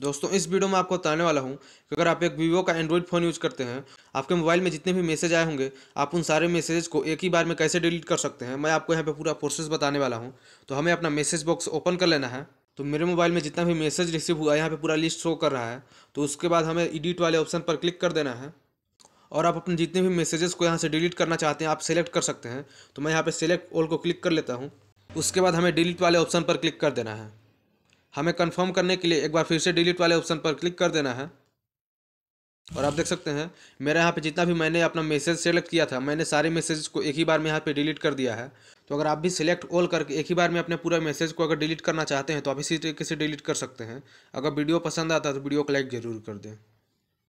दोस्तों इस वीडियो में आपको बताने वाला हूँ कि अगर आप एक वीवो का एंड्रॉइड फ़ोन यूज़ करते हैं आपके मोबाइल में जितने भी मैसेज आए होंगे आप उन सारे मैसेज को एक ही बार में कैसे डिलीट कर सकते हैं मैं आपको यहाँ पे पूरा प्रोसेस बताने वाला हूँ तो हमें अपना मैसेज बॉक्स ओपन कर लेना है तो मेरे मोबाइल में जितना भी मैसेज रिसीव हुआ है यहाँ पर पूरा लिस्ट शो कर रहा है तो उसके बाद हमें एडिट वाले ऑप्शन पर क्लिक कर देना है और आप अपने जितने भी मैसेजेस को यहाँ से डिलीट करना चाहते हैं आप सेलेक्ट कर सकते हैं तो मैं यहाँ पर सेलेक्ट ऑल को क्लिक कर लेता हूँ उसके बाद हमें डिलीट वाले ऑप्शन पर क्लिक कर देना है हमें कन्फर्म करने के लिए एक बार फिर से डिलीट वाले ऑप्शन पर क्लिक कर देना है और आप देख सकते हैं मेरे यहाँ पे जितना भी मैंने अपना मैसेज सेलेक्ट किया था मैंने सारे मैसेज को एक ही बार में यहाँ पे डिलीट कर दिया है तो अगर आप भी सिलेक्ट ऑल करके एक ही बार में अपने पूरा मैसेज को अगर डिलीट करना चाहते हैं तो आप इसी तरीके से डिलीट कर सकते हैं अगर वीडियो पसंद आता है तो वीडियो को लाइक ज़रूर कर दें